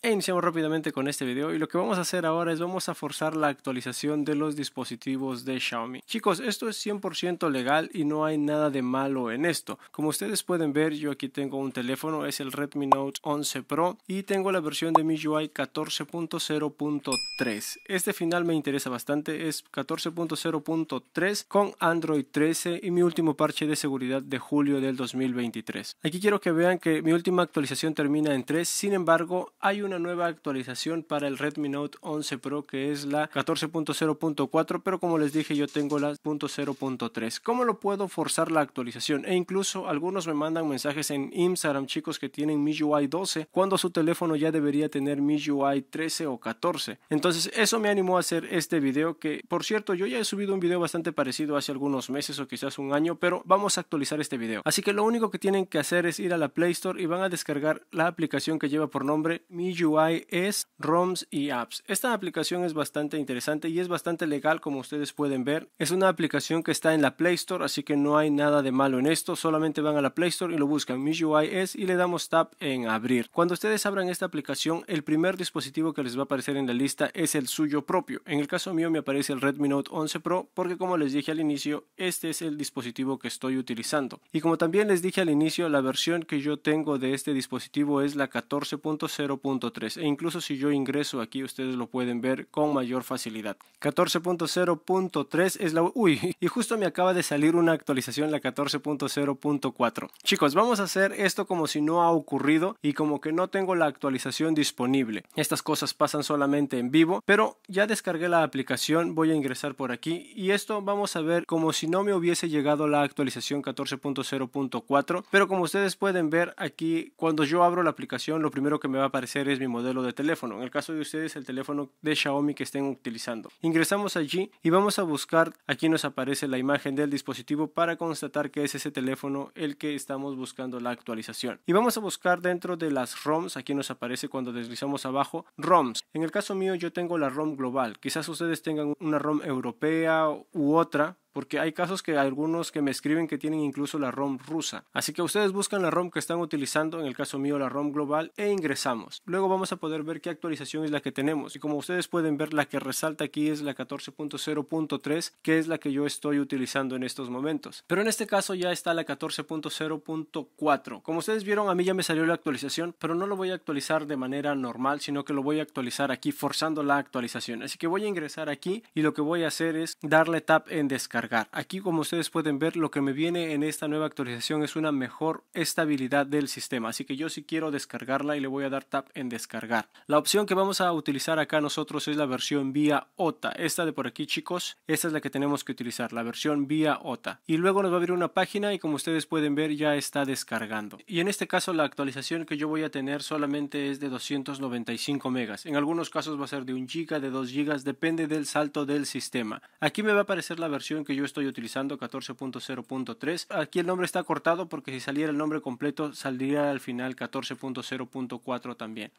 E iniciamos rápidamente con este video y lo que vamos a hacer ahora es vamos a forzar la actualización de los dispositivos de Xiaomi. Chicos, esto es 100% legal y no hay nada de malo en esto. Como ustedes pueden ver, yo aquí tengo un teléfono, es el Redmi Note 11 Pro y tengo la versión de mi ui 14.0.3. Este final me interesa bastante, es 14.0.3 con Android 13 y mi último parche de seguridad de julio del 2023. Aquí quiero que vean que mi última actualización termina en 3, sin embargo, hay un una nueva actualización para el Redmi Note 11 Pro que es la 14.0.4, pero como les dije yo tengo la .0.3. ¿Cómo lo puedo forzar la actualización? E incluso algunos me mandan mensajes en Instagram, chicos que tienen MIUI 12, cuando su teléfono ya debería tener MIUI 13 o 14. Entonces eso me animó a hacer este video que, por cierto, yo ya he subido un video bastante parecido hace algunos meses o quizás un año, pero vamos a actualizar este video. Así que lo único que tienen que hacer es ir a la Play Store y van a descargar la aplicación que lleva por nombre MIUI UI es ROMs y apps. Esta aplicación es bastante interesante y es bastante legal como ustedes pueden ver. Es una aplicación que está en la Play Store, así que no hay nada de malo en esto. Solamente van a la Play Store y lo buscan MIUI es y le damos tap en abrir. Cuando ustedes abran esta aplicación, el primer dispositivo que les va a aparecer en la lista es el suyo propio. En el caso mío me aparece el Redmi Note 11 Pro porque como les dije al inicio, este es el dispositivo que estoy utilizando. Y como también les dije al inicio, la versión que yo tengo de este dispositivo es la 14.0.0 3 e incluso si yo ingreso aquí ustedes lo pueden ver con mayor facilidad. 14.0.3 es la... Uy, y justo me acaba de salir una actualización, la 14.0.4. Chicos, vamos a hacer esto como si no ha ocurrido y como que no tengo la actualización disponible. Estas cosas pasan solamente en vivo, pero ya descargué la aplicación, voy a ingresar por aquí y esto vamos a ver como si no me hubiese llegado la actualización 14.0.4, pero como ustedes pueden ver aquí, cuando yo abro la aplicación, lo primero que me va a aparecer es mi modelo de teléfono. En el caso de ustedes, el teléfono de Xiaomi que estén utilizando. Ingresamos allí y vamos a buscar. Aquí nos aparece la imagen del dispositivo para constatar que es ese teléfono el que estamos buscando la actualización. Y vamos a buscar dentro de las ROMs. Aquí nos aparece cuando deslizamos abajo ROMs. En el caso mío, yo tengo la ROM global. Quizás ustedes tengan una ROM europea u otra porque hay casos que algunos que me escriben que tienen incluso la ROM rusa. Así que ustedes buscan la ROM que están utilizando, en el caso mío la ROM global, e ingresamos. Luego vamos a poder ver qué actualización es la que tenemos. Y como ustedes pueden ver, la que resalta aquí es la 14.0.3, que es la que yo estoy utilizando en estos momentos. Pero en este caso ya está la 14.0.4. Como ustedes vieron, a mí ya me salió la actualización, pero no lo voy a actualizar de manera normal, sino que lo voy a actualizar aquí forzando la actualización. Así que voy a ingresar aquí y lo que voy a hacer es darle tap en descargar Aquí como ustedes pueden ver lo que me viene en esta nueva actualización es una mejor estabilidad del sistema. Así que yo sí quiero descargarla y le voy a dar tap en descargar. La opción que vamos a utilizar acá nosotros es la versión vía OTA. Esta de por aquí chicos, esta es la que tenemos que utilizar, la versión vía OTA. Y luego nos va a abrir una página y como ustedes pueden ver ya está descargando. Y en este caso la actualización que yo voy a tener solamente es de 295 megas. En algunos casos va a ser de 1 giga, de 2 gigas, depende del salto del sistema. Aquí me va a aparecer la versión que yo estoy utilizando, 14.0.3. Aquí el nombre está cortado porque si saliera el nombre completo saldría al final 14.0.4 también.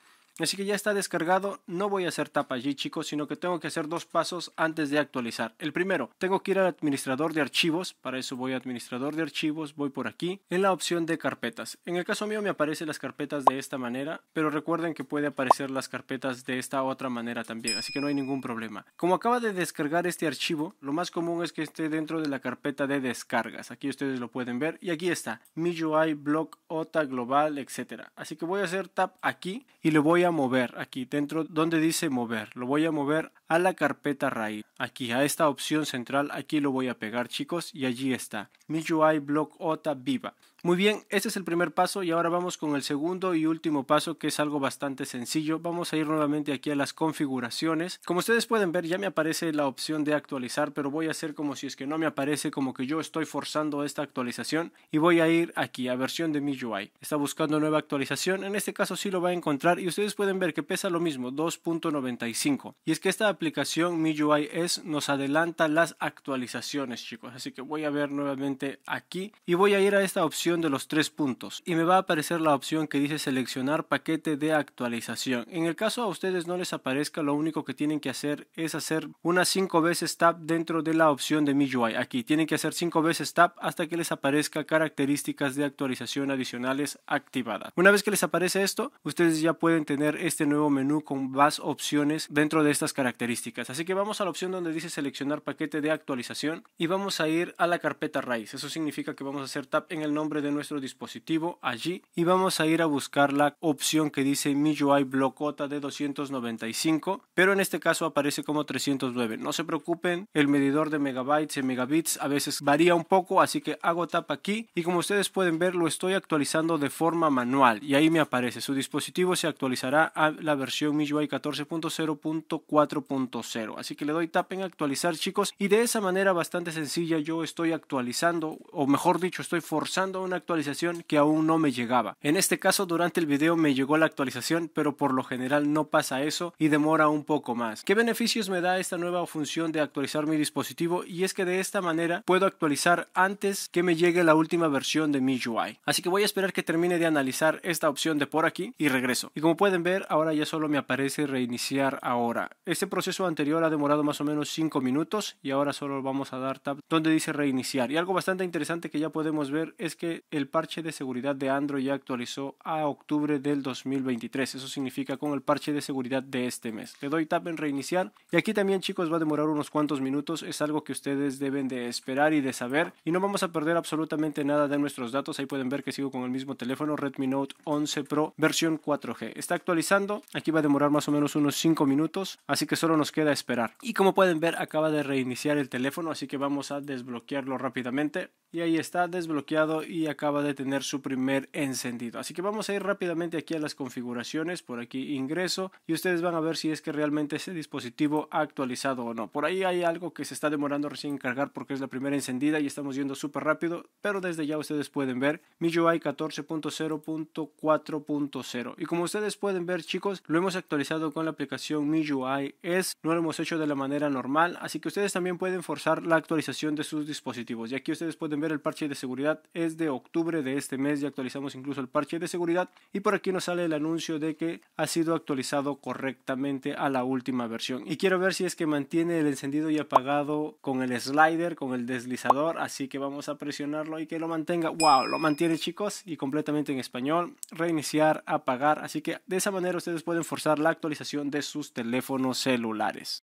Así que ya está descargado, no voy a hacer tap allí chicos, sino que tengo que hacer dos pasos antes de actualizar. El primero, tengo que ir al administrador de archivos, para eso voy a administrador de archivos, voy por aquí, en la opción de carpetas. En el caso mío me aparecen las carpetas de esta manera, pero recuerden que puede aparecer las carpetas de esta otra manera también, así que no hay ningún problema. Como acaba de descargar este archivo, lo más común es que esté dentro de la carpeta de descargas, aquí ustedes lo pueden ver, y aquí está, mi MIUI, Block OTA, Global, etc. Así que voy a hacer tap aquí y le voy a mover aquí dentro donde dice mover. Lo voy a mover a la carpeta raíz. Aquí a esta opción central aquí lo voy a pegar chicos y allí está. Mi UI Block Ota Viva. Muy bien, este es el primer paso y ahora vamos con el segundo y último paso que es algo bastante sencillo. Vamos a ir nuevamente aquí a las configuraciones. Como ustedes pueden ver ya me aparece la opción de actualizar, pero voy a hacer como si es que no me aparece, como que yo estoy forzando esta actualización y voy a ir aquí a versión de mi Está buscando nueva actualización, en este caso sí lo va a encontrar y ustedes pueden ver que pesa lo mismo, 2.95. Y es que esta aplicación mi UI es nos adelanta las actualizaciones chicos, así que voy a ver nuevamente aquí y voy a ir a esta opción de los tres puntos y me va a aparecer la opción que dice seleccionar paquete de actualización. En el caso a ustedes no les aparezca, lo único que tienen que hacer es hacer unas 5 veces tap dentro de la opción de MIUI. Aquí tienen que hacer 5 veces tap hasta que les aparezca características de actualización adicionales activadas. Una vez que les aparece esto, ustedes ya pueden tener este nuevo menú con más opciones dentro de estas características. Así que vamos a la opción donde dice seleccionar paquete de actualización y vamos a ir a la carpeta raíz. Eso significa que vamos a hacer tap en el nombre de nuestro dispositivo allí y vamos a ir a buscar la opción que dice MIUI Blocota de 295, pero en este caso aparece como 309. No se preocupen, el medidor de megabytes y megabits a veces varía un poco, así que hago tap aquí y como ustedes pueden ver lo estoy actualizando de forma manual y ahí me aparece. Su dispositivo se actualizará a la versión MIUI 14.0.4.0. Así que le doy tap en actualizar chicos y de esa manera bastante sencilla yo estoy actualizando o mejor dicho estoy forzando una actualización que aún no me llegaba. En este caso durante el video me llegó la actualización, pero por lo general no pasa eso y demora un poco más. ¿Qué beneficios me da esta nueva función de actualizar mi dispositivo? Y es que de esta manera puedo actualizar antes que me llegue la última versión de mi UI. Así que voy a esperar que termine de analizar esta opción de por aquí y regreso. Y como pueden ver, ahora ya solo me aparece reiniciar ahora. Este proceso anterior ha demorado más o menos 5 minutos y ahora solo vamos a dar tab donde dice reiniciar. Y algo bastante interesante que ya podemos ver es que el parche de seguridad de Android ya actualizó a octubre del 2023. Eso significa con el parche de seguridad de este mes. Le doy tap en reiniciar. Y aquí también chicos va a demorar unos cuantos minutos. Es algo que ustedes deben de esperar y de saber. Y no vamos a perder absolutamente nada de nuestros datos. Ahí pueden ver que sigo con el mismo teléfono Redmi Note 11 Pro versión 4G. Está actualizando. Aquí va a demorar más o menos unos 5 minutos. Así que solo nos queda esperar. Y como pueden ver acaba de reiniciar el teléfono. Así que vamos a desbloquearlo rápidamente. Y ahí está desbloqueado y acaba de tener su primer encendido. Así que vamos a ir rápidamente aquí a las configuraciones, por aquí ingreso y ustedes van a ver si es que realmente ese dispositivo ha actualizado o no. Por ahí hay algo que se está demorando recién en cargar porque es la primera encendida y estamos yendo súper rápido, pero desde ya ustedes pueden ver MIUI 14.0.4.0 y como ustedes pueden ver chicos, lo hemos actualizado con la aplicación MIUI S, no lo hemos hecho de la manera normal, así que ustedes también pueden forzar la actualización de sus dispositivos y aquí ustedes pueden ver el parche de seguridad es de octubre de este mes ya actualizamos incluso el parche de seguridad y por aquí nos sale el anuncio de que ha sido actualizado correctamente a la última versión. Y quiero ver si es que mantiene el encendido y apagado con el slider, con el deslizador, así que vamos a presionarlo y que lo mantenga. ¡Wow! Lo mantiene chicos y completamente en español. Reiniciar, apagar, así que de esa manera ustedes pueden forzar la actualización de sus teléfonos celulares.